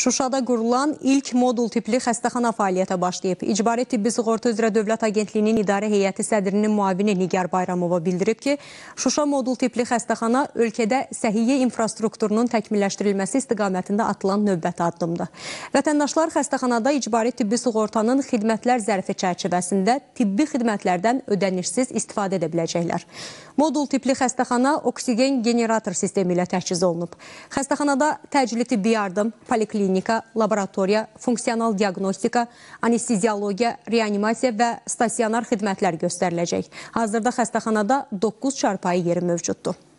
Şuşada qurulan ilk modul tipli xəstəxana fəaliyyətə başlayıb. İcbari Tibbi Sığorta üzrə Dövlət Agentliyinin İdarə Heyəti sədrinin müavini Nigar Bayramova bildirib ki, Şuşa modul tipli xəstəxana ölkədə səhiyyə infrastrukturunun təkmilləşdirilməsi istiqamətində atılan növbəti addımdır. Vətəndaşlar xəstəxanada icbari tibbi sığortanın xidmətlər zərfi çərçivəsində tibbi xidmətlərdən ödənişsiz istifadə edə biləcəklər. Modul tipli xəstəxana oksigen generator sistemi ilə təchiz olunub. Xəstəxanada təcili tibbi yardım, poliklinik klinika, laboratoriya, funksional diaqnostika, anesteziologiya, reanimasiya və stasionar xidmətlər göstəriləcək. Hazırda xəstəxanada 9 çarpayı yeri mövcuddur.